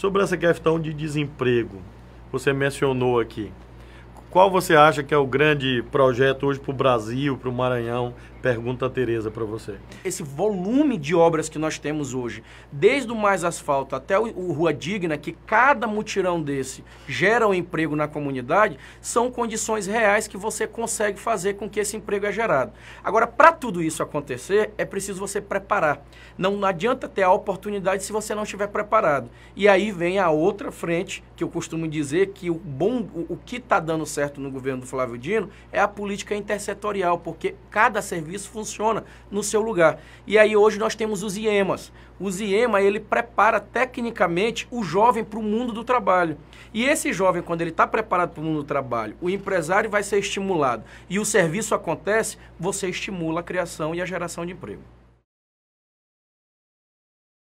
Sobre essa questão de desemprego, você mencionou aqui. Qual você acha que é o grande projeto hoje para o Brasil, para o Maranhão? Pergunta a Tereza para você. Esse volume de obras que nós temos hoje, desde o Mais Asfalto até o Rua Digna, que cada mutirão desse gera um emprego na comunidade, são condições reais que você consegue fazer com que esse emprego é gerado. Agora, para tudo isso acontecer, é preciso você preparar. Não, não adianta ter a oportunidade se você não estiver preparado. E aí vem a outra frente, que eu costumo dizer que o bom, o, o que está dando certo, certo no governo do Flávio Dino é a política intersetorial, porque cada serviço funciona no seu lugar. E aí hoje nós temos os IEMAs. O IEMA, ele prepara tecnicamente o jovem para o mundo do trabalho. E esse jovem, quando ele está preparado para o mundo do trabalho, o empresário vai ser estimulado e o serviço acontece, você estimula a criação e a geração de emprego.